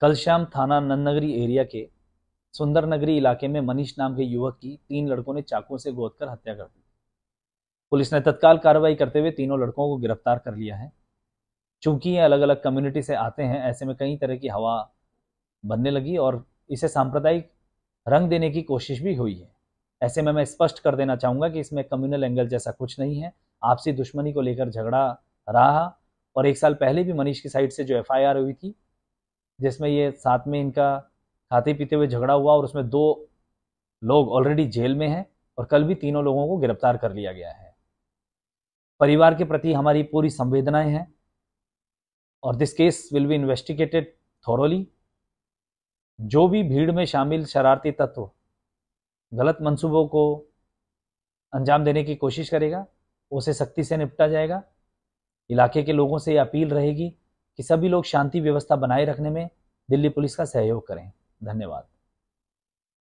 कल शाम थाना नंदनगरी एरिया के सुंदर नगरी इलाके में मनीष नाम के युवक की तीन लड़कों ने चाकुओं से गोद कर हत्या कर दी पुलिस ने तत्काल कार्रवाई करते हुए तीनों लड़कों को गिरफ्तार कर लिया है चूंकि ये अलग अलग कम्युनिटी से आते हैं ऐसे में कई तरह की हवा बनने लगी और इसे सांप्रदायिक रंग देने की कोशिश भी हुई है ऐसे में मैं स्पष्ट कर देना चाहूँगा कि इसमें कम्युनल एंगल जैसा कुछ नहीं है आपसी दुश्मनी को लेकर झगड़ा रहा और एक साल पहले भी मनीष की साइड से जो एफ हुई थी जिसमें ये साथ में इनका खाते पीते हुए झगड़ा हुआ और उसमें दो लोग ऑलरेडी जेल में हैं और कल भी तीनों लोगों को गिरफ्तार कर लिया गया है परिवार के प्रति हमारी पूरी संवेदनाएं हैं और this case will be investigated thoroughly जो भी भीड़ में शामिल शरारती तत्व गलत मंसूबों को अंजाम देने की कोशिश करेगा उसे सख्ती से निपटा जाएगा इलाके के लोगों से अपील रहेगी कि सभी लोग शांति व्यवस्था बनाए रखने में दिल्ली पुलिस का सहयोग करें धन्यवाद